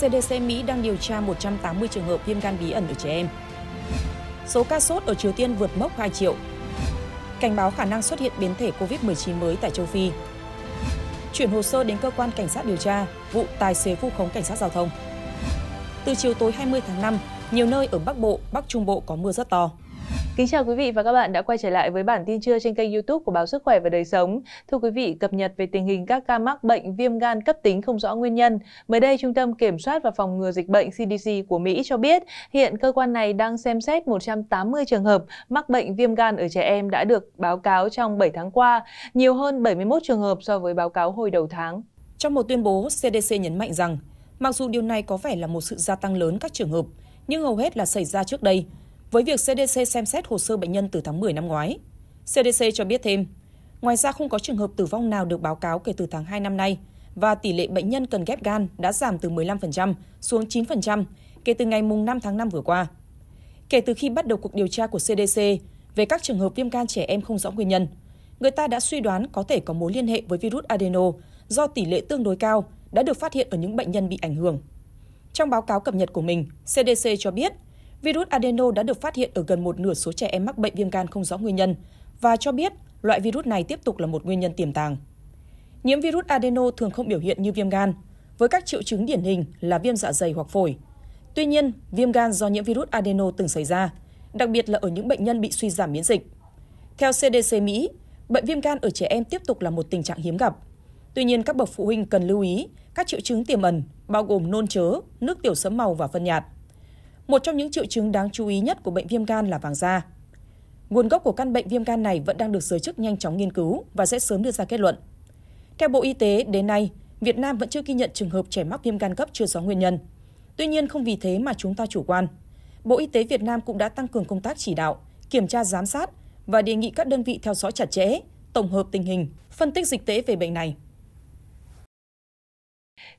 CDC Mỹ đang điều tra 180 trường hợp viêm gan bí ẩn ở trẻ em. Số ca sốt ở Triều Tiên vượt mốc 2 triệu. Cảnh báo khả năng xuất hiện biến thể COVID-19 mới tại châu Phi. Chuyển hồ sơ đến cơ quan cảnh sát điều tra vụ tài xế vu khống cảnh sát giao thông. Từ chiều tối 20 tháng 5, nhiều nơi ở Bắc Bộ, Bắc Trung Bộ có mưa rất to. Kính chào quý vị và các bạn đã quay trở lại với bản tin trưa trên kênh YouTube của báo Sức khỏe và đời sống. Thưa quý vị, cập nhật về tình hình các ca mắc bệnh viêm gan cấp tính không rõ nguyên nhân. Mới đây, Trung tâm Kiểm soát và Phòng ngừa dịch bệnh CDC của Mỹ cho biết, hiện cơ quan này đang xem xét 180 trường hợp mắc bệnh viêm gan ở trẻ em đã được báo cáo trong 7 tháng qua, nhiều hơn 71 trường hợp so với báo cáo hồi đầu tháng. Trong một tuyên bố, CDC nhấn mạnh rằng, mặc dù điều này có vẻ là một sự gia tăng lớn các trường hợp, nhưng hầu hết là xảy ra trước đây với việc CDC xem xét hồ sơ bệnh nhân từ tháng 10 năm ngoái, CDC cho biết thêm, ngoài ra không có trường hợp tử vong nào được báo cáo kể từ tháng 2 năm nay và tỷ lệ bệnh nhân cần ghép gan đã giảm từ 15% xuống 9% kể từ ngày 5 tháng 5 vừa qua. Kể từ khi bắt đầu cuộc điều tra của CDC về các trường hợp viêm gan trẻ em không rõ nguyên nhân, người ta đã suy đoán có thể có mối liên hệ với virus adeno do tỷ lệ tương đối cao đã được phát hiện ở những bệnh nhân bị ảnh hưởng. Trong báo cáo cập nhật của mình, CDC cho biết virus adeno đã được phát hiện ở gần một nửa số trẻ em mắc bệnh viêm gan không rõ nguyên nhân và cho biết loại virus này tiếp tục là một nguyên nhân tiềm tàng. Nhiễm virus adeno thường không biểu hiện như viêm gan, với các triệu chứng điển hình là viêm dạ dày hoặc phổi. Tuy nhiên, viêm gan do nhiễm virus adeno từng xảy ra, đặc biệt là ở những bệnh nhân bị suy giảm miễn dịch. Theo CDC Mỹ, bệnh viêm gan ở trẻ em tiếp tục là một tình trạng hiếm gặp. Tuy nhiên, các bậc phụ huynh cần lưu ý các triệu chứng tiềm ẩn, bao gồm nôn chớ, nước tiểu sẫm màu và phân nhạt. Một trong những triệu chứng đáng chú ý nhất của bệnh viêm gan là vàng da. Nguồn gốc của căn bệnh viêm gan này vẫn đang được giới chức nhanh chóng nghiên cứu và sẽ sớm đưa ra kết luận. Theo Bộ Y tế, đến nay, Việt Nam vẫn chưa ghi nhận trường hợp trẻ mắc viêm gan cấp chưa rõ nguyên nhân. Tuy nhiên không vì thế mà chúng ta chủ quan. Bộ Y tế Việt Nam cũng đã tăng cường công tác chỉ đạo, kiểm tra giám sát và đề nghị các đơn vị theo dõi chặt chẽ, tổng hợp tình hình, phân tích dịch tễ về bệnh này.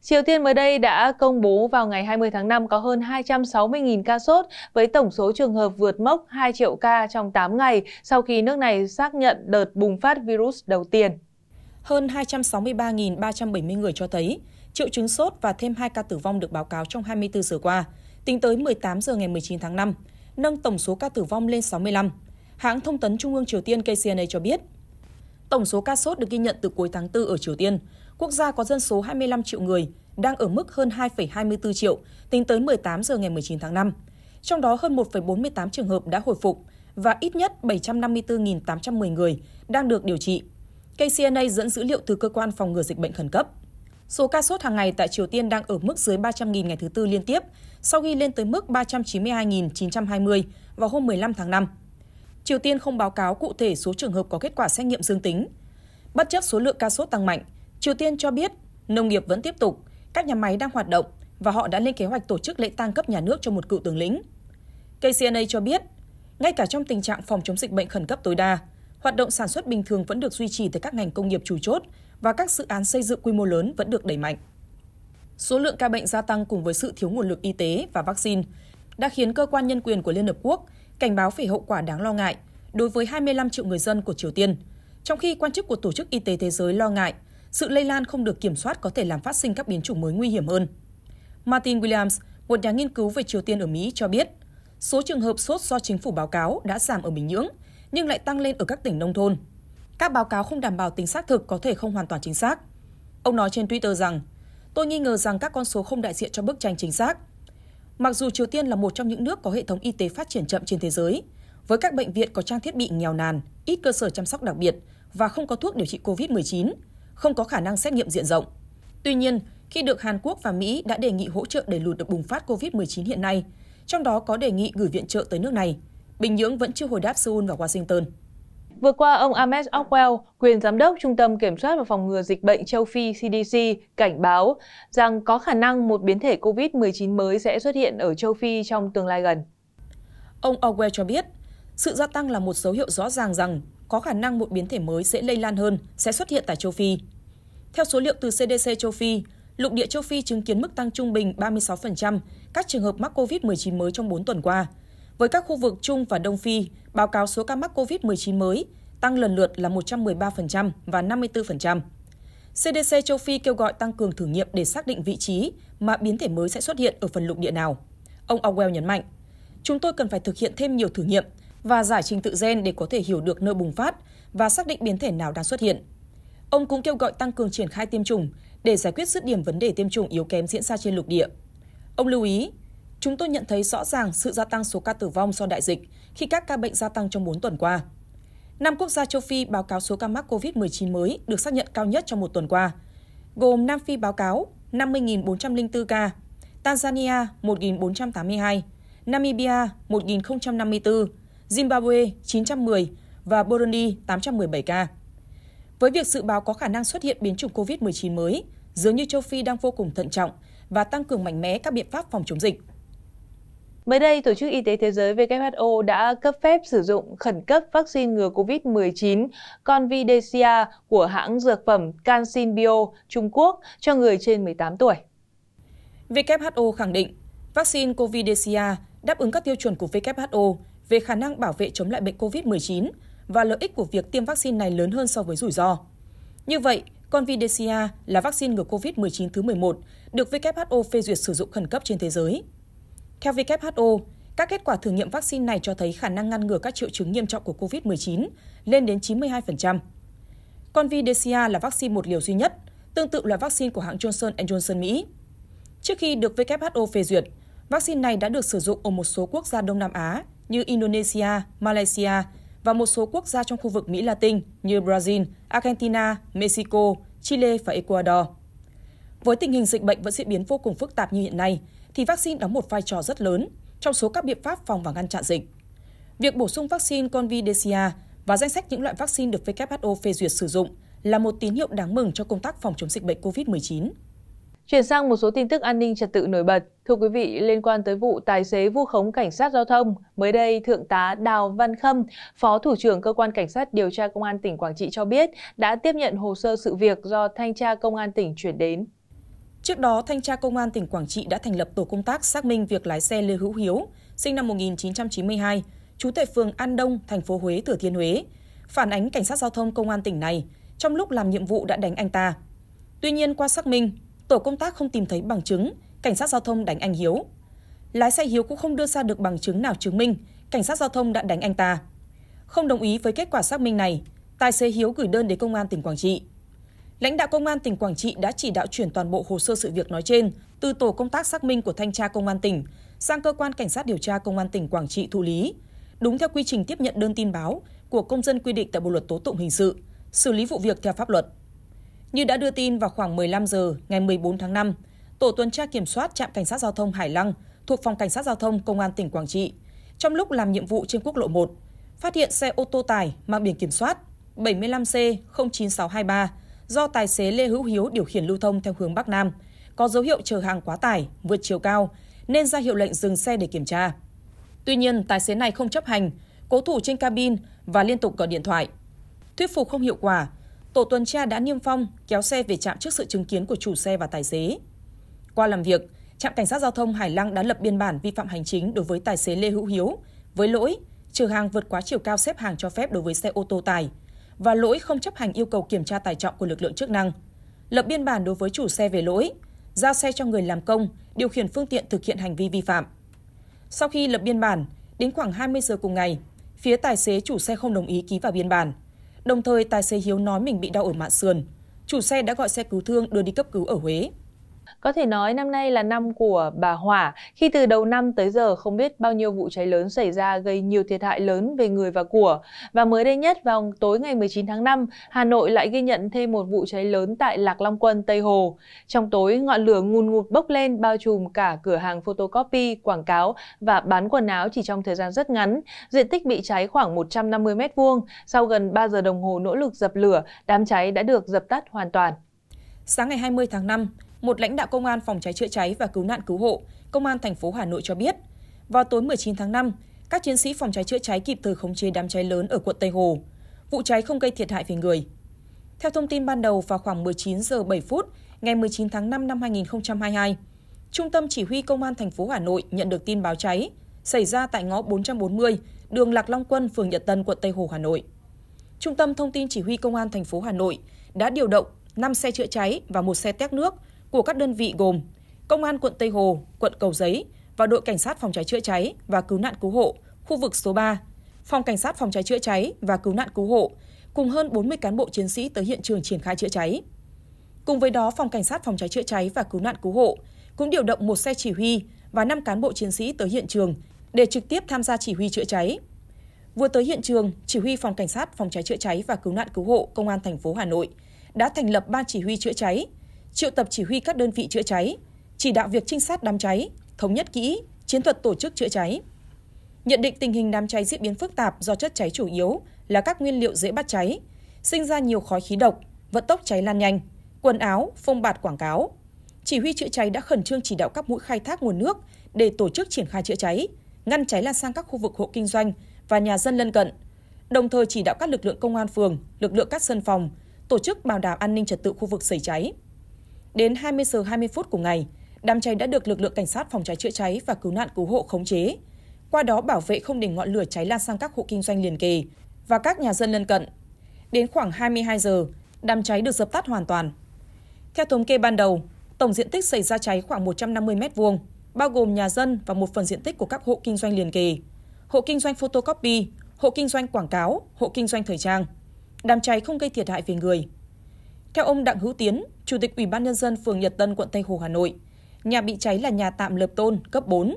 Triều Tiên mới đây đã công bố vào ngày 20 tháng 5 có hơn 260.000 ca sốt với tổng số trường hợp vượt mốc 2 triệu ca trong 8 ngày sau khi nước này xác nhận đợt bùng phát virus đầu tiên. Hơn 263.370 người cho thấy triệu chứng sốt và thêm 2 ca tử vong được báo cáo trong 24 giờ qua, tính tới 18 giờ ngày 19 tháng 5, nâng tổng số ca tử vong lên 65. Hãng thông tấn Trung ương Triều Tiên KCNA cho biết, tổng số ca sốt được ghi nhận từ cuối tháng 4 ở Triều Tiên quốc gia có dân số 25 triệu người, đang ở mức hơn 2,24 triệu tính tới 18 giờ ngày 19 tháng 5. Trong đó hơn 1,48 trường hợp đã hồi phục và ít nhất 754.810 người đang được điều trị. KCNA dẫn dữ liệu từ cơ quan phòng ngừa dịch bệnh khẩn cấp. Số ca sốt hàng ngày tại Triều Tiên đang ở mức dưới 300.000 ngày thứ tư liên tiếp, sau khi lên tới mức 392.920 vào hôm 15 tháng 5. Triều Tiên không báo cáo cụ thể số trường hợp có kết quả xét nghiệm dương tính. Bất chấp số lượng ca sốt tăng mạnh, Triều Tiên cho biết nông nghiệp vẫn tiếp tục, các nhà máy đang hoạt động và họ đã lên kế hoạch tổ chức lễ tang cấp nhà nước cho một cựu tướng lĩnh. KCNA cho biết, ngay cả trong tình trạng phòng chống dịch bệnh khẩn cấp tối đa, hoạt động sản xuất bình thường vẫn được duy trì tại các ngành công nghiệp chủ chốt và các dự án xây dựng quy mô lớn vẫn được đẩy mạnh. Số lượng ca bệnh gia tăng cùng với sự thiếu nguồn lực y tế và vaccine đã khiến cơ quan nhân quyền của Liên Hợp Quốc cảnh báo về hậu quả đáng lo ngại đối với 25 triệu người dân của Triều Tiên, trong khi quan chức của Tổ chức Y tế Thế giới lo ngại sự lây lan không được kiểm soát có thể làm phát sinh các biến chủng mới nguy hiểm hơn. Martin Williams, một nhà nghiên cứu về Triều Tiên ở Mỹ cho biết, số trường hợp sốt do chính phủ báo cáo đã giảm ở Bình Nhưỡng, nhưng lại tăng lên ở các tỉnh nông thôn. Các báo cáo không đảm bảo tính xác thực có thể không hoàn toàn chính xác. Ông nói trên Twitter rằng, tôi nghi ngờ rằng các con số không đại diện cho bức tranh chính xác. Mặc dù Triều Tiên là một trong những nước có hệ thống y tế phát triển chậm trên thế giới, với các bệnh viện có trang thiết bị nghèo nàn, ít cơ sở chăm sóc đặc biệt và không có thuốc điều trị COVID-19, không có khả năng xét nghiệm diện rộng. Tuy nhiên, khi được Hàn Quốc và Mỹ đã đề nghị hỗ trợ để lùi được bùng phát COVID-19 hiện nay, trong đó có đề nghị gửi viện trợ tới nước này, Bình Nhưỡng vẫn chưa hồi đáp Seoul và Washington. Vừa qua, ông Ahmed Ockwell, quyền giám đốc Trung tâm Kiểm soát và Phòng ngừa Dịch bệnh châu Phi CDC, cảnh báo rằng có khả năng một biến thể COVID-19 mới sẽ xuất hiện ở châu Phi trong tương lai gần. Ông Ockwell cho biết, sự gia tăng là một dấu hiệu rõ ràng rằng có khả năng một biến thể mới dễ lây lan hơn sẽ xuất hiện tại châu Phi. Theo số liệu từ CDC châu Phi, lục địa châu Phi chứng kiến mức tăng trung bình 36% các trường hợp mắc COVID-19 mới trong 4 tuần qua, với các khu vực Trung và Đông Phi báo cáo số ca mắc COVID-19 mới tăng lần lượt là 113% và 54%. CDC châu Phi kêu gọi tăng cường thử nghiệm để xác định vị trí mà biến thể mới sẽ xuất hiện ở phần lục địa nào. Ông Orwell nhấn mạnh, chúng tôi cần phải thực hiện thêm nhiều thử nghiệm và giải trình tự gen để có thể hiểu được nơi bùng phát và xác định biến thể nào đang xuất hiện. Ông cũng kêu gọi tăng cường triển khai tiêm chủng để giải quyết dứt điểm vấn đề tiêm chủng yếu kém diễn ra trên lục địa. Ông lưu ý, chúng tôi nhận thấy rõ ràng sự gia tăng số ca tử vong do đại dịch khi các ca bệnh gia tăng trong 4 tuần qua. Năm quốc gia châu Phi báo cáo số ca mắc COVID-19 mới được xác nhận cao nhất trong một tuần qua, gồm Nam Phi báo cáo 50.404 ca, Tanzania 1.482, Namibia 1.054, Zimbabwe 910 và Burundi 817 ca. Với việc dự báo có khả năng xuất hiện biến chủng COVID-19 mới, dường như châu Phi đang vô cùng thận trọng và tăng cường mạnh mẽ các biện pháp phòng chống dịch. Mới đây, Tổ chức Y tế Thế giới WHO đã cấp phép sử dụng khẩn cấp vaccine ngừa COVID-19 Convidecia của hãng dược phẩm CanSin Trung Quốc cho người trên 18 tuổi. WHO khẳng định vaccine Convidecia đáp ứng các tiêu chuẩn của WHO về khả năng bảo vệ chống lại bệnh COVID-19 và lợi ích của việc tiêm vaccine này lớn hơn so với rủi ro. Như vậy, Convidecia là vaccine ngừa COVID-19 thứ 11 được WHO phê duyệt sử dụng khẩn cấp trên thế giới. Theo WHO, các kết quả thử nghiệm vaccine này cho thấy khả năng ngăn ngừa các triệu chứng nghiêm trọng của COVID-19 lên đến 92%. Convidecia là vaccine một liều duy nhất, tương tự là vaccine của hãng Johnson Johnson Mỹ. Trước khi được WHO phê duyệt, vaccine này đã được sử dụng ở một số quốc gia Đông Nam Á như Indonesia, Malaysia và một số quốc gia trong khu vực Mỹ Latin như Brazil, Argentina, Mexico, Chile và Ecuador. Với tình hình dịch bệnh vẫn diễn biến vô cùng phức tạp như hiện nay, thì vaccine đóng một vai trò rất lớn trong số các biện pháp phòng và ngăn chặn dịch. Việc bổ sung vaccine Convidesia và danh sách những loại vaccine được WHO phê duyệt sử dụng là một tín hiệu đáng mừng cho công tác phòng chống dịch bệnh COVID-19. Chuyển sang một số tin tức an ninh trật tự nổi bật. Thưa quý vị, liên quan tới vụ tài xế vu khống cảnh sát giao thông, mới đây Thượng tá Đào Văn Khâm, Phó Thủ trưởng Cơ quan Cảnh sát điều tra Công an tỉnh Quảng Trị cho biết đã tiếp nhận hồ sơ sự việc do Thanh tra Công an tỉnh chuyển đến. Trước đó, Thanh tra Công an tỉnh Quảng Trị đã thành lập tổ công tác xác minh việc lái xe Lê Hữu Hiếu, sinh năm 1992, trú tại phường An Đông, thành phố Huế, Thừa Thiên Huế, phản ánh cảnh sát giao thông công an tỉnh này trong lúc làm nhiệm vụ đã đánh anh ta. Tuy nhiên qua xác minh, tổ công tác không tìm thấy bằng chứng cảnh sát giao thông đánh anh Hiếu. Lái xe Hiếu cũng không đưa ra được bằng chứng nào chứng minh cảnh sát giao thông đã đánh anh ta. Không đồng ý với kết quả xác minh này, tài xế Hiếu gửi đơn đến công an tỉnh Quảng Trị. Lãnh đạo công an tỉnh Quảng Trị đã chỉ đạo chuyển toàn bộ hồ sơ sự việc nói trên từ tổ công tác xác minh của thanh tra công an tỉnh sang cơ quan cảnh sát điều tra công an tỉnh Quảng Trị thụ lý, đúng theo quy trình tiếp nhận đơn tin báo của công dân quy định tại Bộ luật tố tụng hình sự, xử lý vụ việc theo pháp luật. Như đã đưa tin vào khoảng 15 giờ ngày 14 tháng 5, tổ tuần tra kiểm soát trạm cảnh sát giao thông Hải Lăng thuộc phòng cảnh sát giao thông công an tỉnh Quảng Trị trong lúc làm nhiệm vụ trên quốc lộ 1 phát hiện xe ô tô tải mang biển kiểm soát 75C09623 do tài xế Lê Hữu Hiếu điều khiển lưu thông theo hướng Bắc Nam, có dấu hiệu chở hàng quá tải, vượt chiều cao nên ra hiệu lệnh dừng xe để kiểm tra. Tuy nhiên, tài xế này không chấp hành, cố thủ trên cabin và liên tục gọi điện thoại. Thuyết phục không hiệu quả, tổ tuần tra đã niêm phong kéo xe về trạm trước sự chứng kiến của chủ xe và tài xế. Qua làm việc, trạm cảnh sát giao thông Hải Lăng đã lập biên bản vi phạm hành chính đối với tài xế Lê Hữu Hiếu với lỗi chở hàng vượt quá chiều cao xếp hàng cho phép đối với xe ô tô tải và lỗi không chấp hành yêu cầu kiểm tra tải trọng của lực lượng chức năng. Lập biên bản đối với chủ xe về lỗi, giao xe cho người làm công điều khiển phương tiện thực hiện hành vi vi phạm. Sau khi lập biên bản, đến khoảng 20 giờ cùng ngày, phía tài xế chủ xe không đồng ý ký vào biên bản. Đồng thời tài xế Hiếu nói mình bị đau ở mạng sườn. Chủ xe đã gọi xe cứu thương đưa đi cấp cứu ở Huế. Có thể nói năm nay là năm của bà Hỏa, khi từ đầu năm tới giờ không biết bao nhiêu vụ cháy lớn xảy ra gây nhiều thiệt hại lớn về người và của. Và mới đây nhất vào tối ngày 19 tháng 5, Hà Nội lại ghi nhận thêm một vụ cháy lớn tại Lạc Long Quân, Tây Hồ. Trong tối, ngọn lửa ngùn ngụt bốc lên bao trùm cả cửa hàng photocopy, quảng cáo và bán quần áo chỉ trong thời gian rất ngắn. Diện tích bị cháy khoảng 150 m2. Sau gần 3 giờ đồng hồ nỗ lực dập lửa, đám cháy đã được dập tắt hoàn toàn. Sáng ngày 20 tháng 5, một lãnh đạo công an phòng cháy chữa cháy và cứu nạn cứu hộ, công an thành phố Hà Nội cho biết, vào tối 19 tháng 5, các chiến sĩ phòng cháy chữa cháy kịp thời khống chế đám cháy lớn ở quận Tây Hồ. Vụ cháy không gây thiệt hại về người. Theo thông tin ban đầu vào khoảng 19 giờ 7 phút ngày 19 tháng 5 năm 2022, Trung tâm chỉ huy công an thành phố Hà Nội nhận được tin báo cháy xảy ra tại ngõ 440, đường Lạc Long Quân, phường Nhật Tân, quận Tây Hồ, Hà Nội. Trung tâm thông tin chỉ huy công an thành phố Hà Nội đã điều động 5 xe chữa cháy và một xe tét nước của các đơn vị gồm Công an quận Tây Hồ, quận Cầu Giấy và đội cảnh sát phòng cháy chữa cháy và cứu nạn cứu hộ khu vực số 3, phòng cảnh sát phòng cháy chữa cháy và cứu nạn cứu hộ cùng hơn 40 cán bộ chiến sĩ tới hiện trường triển khai chữa cháy. Cùng với đó, phòng cảnh sát phòng cháy chữa cháy và cứu nạn cứu hộ cũng điều động một xe chỉ huy và 5 cán bộ chiến sĩ tới hiện trường để trực tiếp tham gia chỉ huy chữa cháy. Vừa tới hiện trường, chỉ huy phòng cảnh sát phòng cháy chữa cháy và cứu nạn cứu hộ công an thành phố Hà Nội đã thành lập ban chỉ huy chữa cháy triệu tập chỉ huy các đơn vị chữa cháy chỉ đạo việc trinh sát đám cháy thống nhất kỹ chiến thuật tổ chức chữa cháy nhận định tình hình đám cháy diễn biến phức tạp do chất cháy chủ yếu là các nguyên liệu dễ bắt cháy sinh ra nhiều khói khí độc vận tốc cháy lan nhanh quần áo phông bạt quảng cáo chỉ huy chữa cháy đã khẩn trương chỉ đạo các mũi khai thác nguồn nước để tổ chức triển khai chữa cháy ngăn cháy lan sang các khu vực hộ kinh doanh và nhà dân lân cận đồng thời chỉ đạo các lực lượng công an phường lực lượng các sân phòng tổ chức bảo đảm an ninh trật tự khu vực xảy cháy Đến 20 giờ 20 phút cùng ngày, đám cháy đã được lực lượng cảnh sát phòng cháy chữa cháy và cứu nạn cứu hộ khống chế, qua đó bảo vệ không để ngọn lửa cháy lan sang các hộ kinh doanh liền kề và các nhà dân lân cận. Đến khoảng 22 giờ, đám cháy được dập tắt hoàn toàn. Theo thống kê ban đầu, tổng diện tích xảy ra cháy khoảng 150 m2, bao gồm nhà dân và một phần diện tích của các hộ kinh doanh liền kề, hộ kinh doanh photocopy, hộ kinh doanh quảng cáo, hộ kinh doanh thời trang. Đám cháy không gây thiệt hại về người. Theo ông Đặng Hữu Tiến, Chủ tịch Ủy ban nhân dân phường Nhật Tân, quận Tây Hồ, Hà Nội, nhà bị cháy là nhà tạm lợp tôn cấp 4.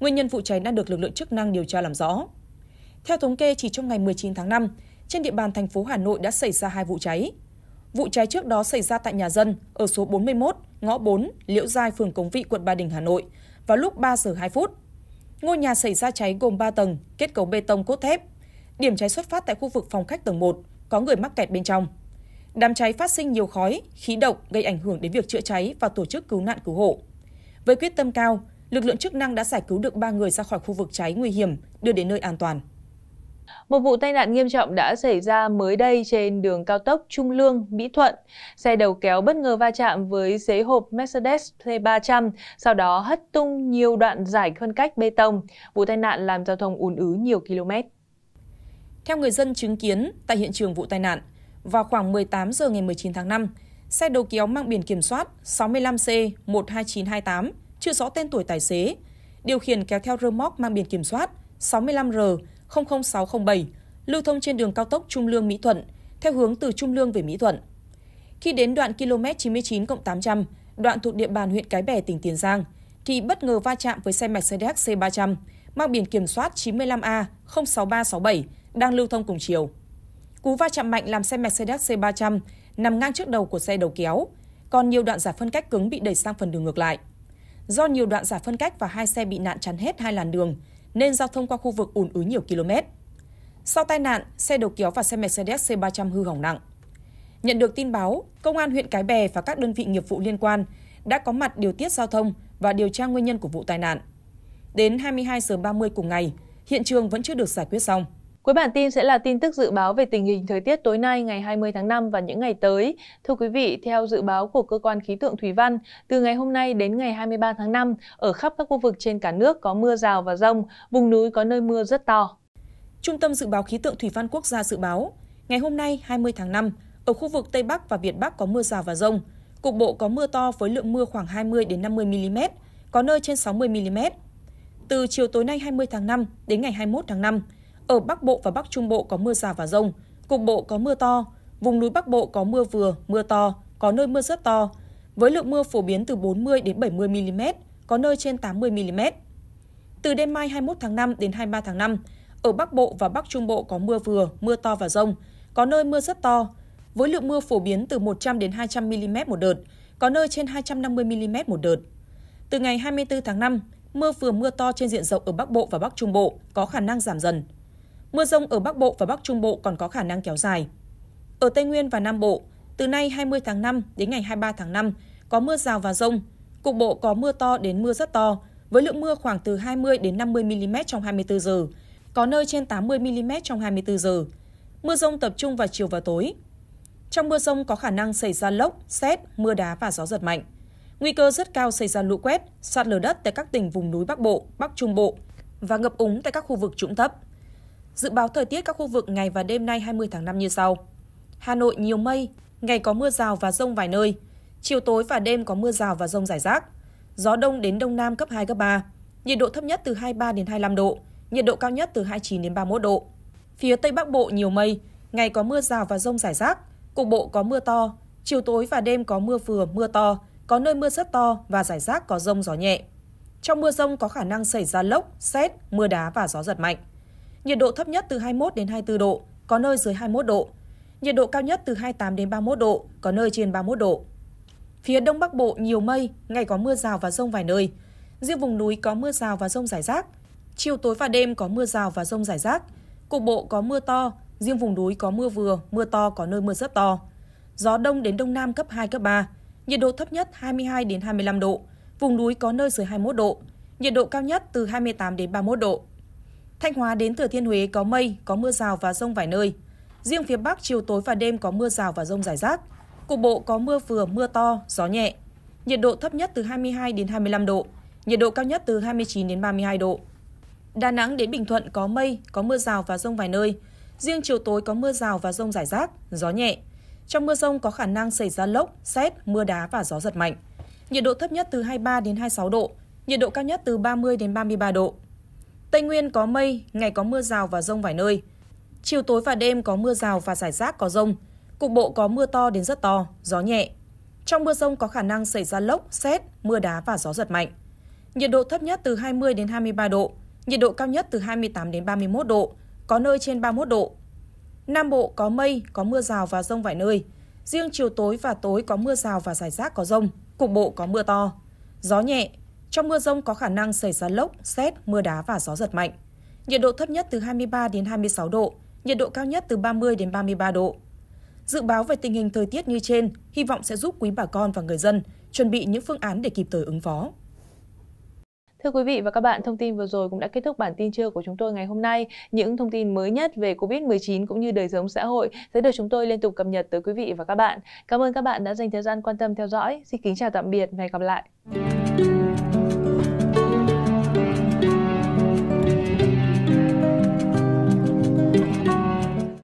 Nguyên nhân vụ cháy đang được lực lượng chức năng điều tra làm rõ. Theo thống kê chỉ trong ngày 19 tháng 5, trên địa bàn thành phố Hà Nội đã xảy ra hai vụ cháy. Vụ cháy trước đó xảy ra tại nhà dân ở số 41, ngõ 4, Liễu Giai, phường Cống Vị, quận Ba Đình, Hà Nội vào lúc 3 giờ 2 phút. Ngôi nhà xảy ra cháy gồm 3 tầng, kết cấu bê tông cốt thép. Điểm cháy xuất phát tại khu vực phòng khách tầng 1, có người mắc kẹt bên trong. Đám cháy phát sinh nhiều khói, khí độc gây ảnh hưởng đến việc chữa cháy và tổ chức cứu nạn cứu hộ. Với quyết tâm cao, lực lượng chức năng đã giải cứu được 3 người ra khỏi khu vực cháy nguy hiểm, đưa đến nơi an toàn. Một vụ tai nạn nghiêm trọng đã xảy ra mới đây trên đường cao tốc Trung Lương, Mỹ Thuận. Xe đầu kéo bất ngờ va chạm với xế hộp Mercedes T300, sau đó hất tung nhiều đoạn giải phân cách bê tông. Vụ tai nạn làm giao thông ùn ứ nhiều km. Theo người dân chứng kiến, tại hiện trường vụ tai nạn, vào khoảng 18 giờ ngày 19 tháng 5, xe đầu kéo mang biển kiểm soát 65C12928 chưa rõ tên tuổi tài xế, điều khiển kéo theo rơ móc mang biển kiểm soát 65R00607 lưu thông trên đường cao tốc Trung Lương Mỹ Thuận theo hướng từ Trung Lương về Mỹ Thuận. Khi đến đoạn km 99 800, đoạn thuộc địa bàn huyện Cái Bè tỉnh Tiền Giang thì bất ngờ va chạm với xe Mercedes C300 mang biển kiểm soát 95A06367 đang lưu thông cùng chiều. Cú va chạm mạnh làm xe Mercedes C300 nằm ngang trước đầu của xe đầu kéo, còn nhiều đoạn giải phân cách cứng bị đẩy sang phần đường ngược lại. Do nhiều đoạn giải phân cách và hai xe bị nạn chắn hết hai làn đường, nên giao thông qua khu vực ùn ứ nhiều km. Sau tai nạn, xe đầu kéo và xe Mercedes C300 hư hỏng nặng. Nhận được tin báo, công an huyện Cái Bè và các đơn vị nghiệp vụ liên quan đã có mặt điều tiết giao thông và điều tra nguyên nhân của vụ tai nạn. Đến 22 giờ 30 cùng ngày, hiện trường vẫn chưa được giải quyết xong. Cuối bản tin sẽ là tin tức dự báo về tình hình thời tiết tối nay ngày 20 tháng 5 và những ngày tới. Thưa quý vị, theo dự báo của cơ quan khí tượng Thủy văn, từ ngày hôm nay đến ngày 23 tháng 5, ở khắp các khu vực trên cả nước có mưa rào và rông, vùng núi có nơi mưa rất to. Trung tâm Dự báo Khí tượng Thủy văn Quốc gia dự báo, ngày hôm nay 20 tháng 5, ở khu vực Tây Bắc và Việt Bắc có mưa rào và rông, cục bộ có mưa to với lượng mưa khoảng 20 đến 50 mm, có nơi trên 60 mm. Từ chiều tối nay 20 tháng 5 đến ngày 21 tháng 5, ở Bắc Bộ và Bắc Trung Bộ có mưa rào và rông, cục bộ có mưa to, vùng núi Bắc Bộ có mưa vừa, mưa to, có nơi mưa rất to, với lượng mưa phổ biến từ 40 đến 70 mm, có nơi trên 80 mm. Từ đêm mai 21 tháng 5 đến 23 tháng 5, ở Bắc Bộ và Bắc Trung Bộ có mưa vừa, mưa to và rông, có nơi mưa rất to, với lượng mưa phổ biến từ 100 đến 200 mm một đợt, có nơi trên 250 mm một đợt. Từ ngày 24 tháng 5, mưa vừa mưa to trên diện rộng ở Bắc Bộ và Bắc Trung Bộ có khả năng giảm dần. Mưa rông ở Bắc Bộ và Bắc Trung Bộ còn có khả năng kéo dài. Ở Tây Nguyên và Nam Bộ, từ nay 20 tháng 5 đến ngày 23 tháng 5, có mưa rào và rông. Cục bộ có mưa to đến mưa rất to, với lượng mưa khoảng từ 20 đến 50 mm trong 24 giờ, có nơi trên 80 mm trong 24 giờ. Mưa rông tập trung vào chiều và tối. Trong mưa rông có khả năng xảy ra lốc, xét, mưa đá và gió giật mạnh. Nguy cơ rất cao xảy ra lũ quét, sạt lở đất tại các tỉnh vùng núi Bắc Bộ, Bắc Trung Bộ và ngập úng tại các khu vực trũng thấp. Dự báo thời tiết các khu vực ngày và đêm nay 20 tháng 5 như sau. Hà Nội nhiều mây, ngày có mưa rào và rông vài nơi. Chiều tối và đêm có mưa rào và rông rải rác. Gió đông đến đông nam cấp 2, cấp 3. Nhiệt độ thấp nhất từ 23 đến 25 độ, nhiệt độ cao nhất từ 29 đến 31 độ. Phía Tây Bắc Bộ nhiều mây, ngày có mưa rào và rông rải rác, cục bộ có mưa to, chiều tối và đêm có mưa vừa, mưa to, có nơi mưa rất to và rải rác có rông gió nhẹ. Trong mưa rông có khả năng xảy ra lốc, xét, mưa đá và gió giật mạnh. Nhiệt độ thấp nhất từ 21 đến 24 độ, có nơi dưới 21 độ. Nhiệt độ cao nhất từ 28 đến 31 độ, có nơi trên 31 độ. Phía Đông Bắc Bộ nhiều mây, ngày có mưa rào và rông vài nơi. Riêng vùng núi có mưa rào và rông rải rác. Chiều tối và đêm có mưa rào và rông rải rác. Cục bộ có mưa to, riêng vùng núi có mưa vừa, mưa to có nơi mưa rất to. Gió đông đến đông nam cấp 2 cấp 3, nhiệt độ thấp nhất 22 đến 25 độ, vùng núi có nơi dưới 21 độ, nhiệt độ cao nhất từ 28 đến 31 độ. Thanh Hóa đến Thừa Thiên Huế có mây, có mưa rào và rông vài nơi. Riêng phía Bắc chiều tối và đêm có mưa rào và rông rải rác. Cục bộ có mưa vừa, mưa to, gió nhẹ. Nhiệt độ thấp nhất từ 22 đến 25 độ, nhiệt độ cao nhất từ 29 đến 32 độ. Đà Nẵng đến Bình Thuận có mây, có mưa rào và rông vài nơi. Riêng chiều tối có mưa rào và rông rải rác, gió nhẹ. Trong mưa rông có khả năng xảy ra lốc, xét, mưa đá và gió giật mạnh. Nhiệt độ thấp nhất từ 23 đến 26 độ, nhiệt độ cao nhất từ 30 đến 33 độ. Tây Nguyên có mây, ngày có mưa rào và rông vài nơi. Chiều tối và đêm có mưa rào và rải rác có rông. Cục bộ có mưa to đến rất to, gió nhẹ. Trong mưa rông có khả năng xảy ra lốc, xét, mưa đá và gió giật mạnh. Nhiệt độ thấp nhất từ 20 đến 23 độ, nhiệt độ cao nhất từ 28 đến 31 độ, có nơi trên 31 độ. Nam Bộ có mây, có mưa rào và rông vài nơi. Riêng chiều tối và tối có mưa rào và rải rác có rông, cục bộ có mưa to. Gió nhẹ, trong mưa rông có khả năng xảy ra lốc, xét, mưa đá và gió giật mạnh. Nhiệt độ thấp nhất từ 23 đến 26 độ, nhiệt độ cao nhất từ 30 đến 33 độ. Dự báo về tình hình thời tiết như trên, hy vọng sẽ giúp quý bà con và người dân chuẩn bị những phương án để kịp thời ứng phó. Thưa quý vị và các bạn, thông tin vừa rồi cũng đã kết thúc bản tin trưa của chúng tôi ngày hôm nay. Những thông tin mới nhất về COVID-19 cũng như đời sống xã hội sẽ được chúng tôi liên tục cập nhật tới quý vị và các bạn. Cảm ơn các bạn đã dành thời gian quan tâm theo dõi. Xin kính chào tạm biệt và hẹn gặp lại.